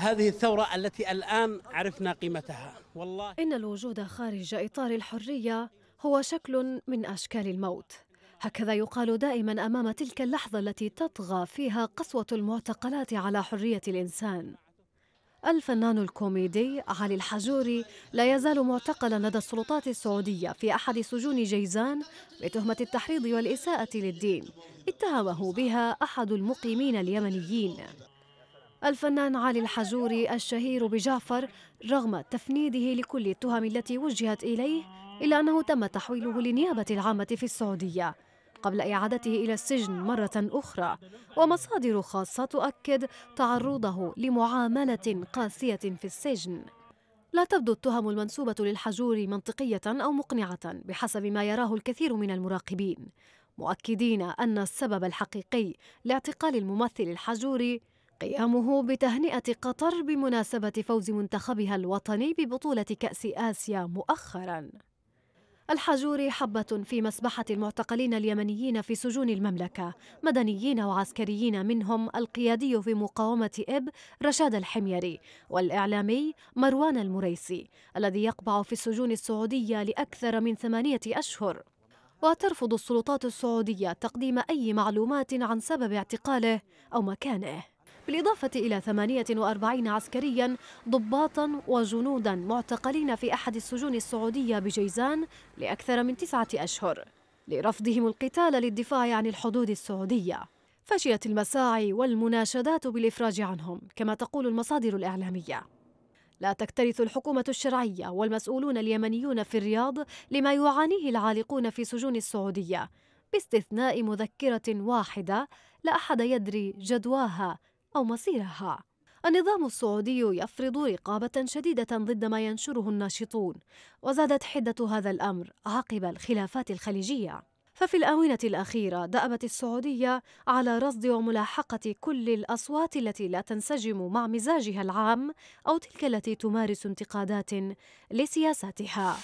هذه الثورة التي الآن عرفنا قيمتها والله إن الوجود خارج إطار الحرية هو شكل من أشكال الموت هكذا يقال دائما أمام تلك اللحظة التي تطغى فيها قسوة المعتقلات على حرية الإنسان الفنان الكوميدي علي الحجوري لا يزال معتقلا لدى السلطات السعودية في أحد سجون جيزان بتهمة التحريض والإساءة للدين اتهمه بها أحد المقيمين اليمنيين الفنان علي الحجوري الشهير بجعفر رغم تفنيده لكل التهم التي وجهت إليه إلا أنه تم تحويله للنيابة العامة في السعودية قبل إعادته إلى السجن مرة أخرى ومصادر خاصة تؤكد تعرضه لمعاملة قاسية في السجن لا تبدو التهم المنسوبة للحجور منطقية أو مقنعة بحسب ما يراه الكثير من المراقبين مؤكدين أن السبب الحقيقي لاعتقال الممثل الحجوري قيامه بتهنئة قطر بمناسبة فوز منتخبها الوطني ببطولة كأس آسيا مؤخراً. الحجور حبة في مسبحة المعتقلين اليمنيين في سجون المملكة مدنيين وعسكريين منهم القيادي في مقاومة إب رشاد الحميري والإعلامي مروان المريسي الذي يقبع في السجون السعودية لأكثر من ثمانية أشهر وترفض السلطات السعودية تقديم أي معلومات عن سبب اعتقاله أو مكانه بالإضافة إلى 48 عسكريا ضباطا وجنودا معتقلين في أحد السجون السعودية بجيزان لأكثر من تسعة أشهر لرفضهم القتال للدفاع عن الحدود السعودية فشيت المساعي والمناشدات بالإفراج عنهم كما تقول المصادر الإعلامية لا تكترث الحكومة الشرعية والمسؤولون اليمنيون في الرياض لما يعانيه العالقون في سجون السعودية باستثناء مذكرة واحدة لا أحد يدري جدواها أو مصيرها النظام السعودي يفرض رقابة شديدة ضد ما ينشره الناشطون، وزادت حدة هذا الأمر عقب الخلافات الخليجية. ففي الآونة الأخيرة دأبت السعودية على رصد وملاحقة كل الأصوات التي لا تنسجم مع مزاجها العام أو تلك التي تمارس انتقادات لسياساتها.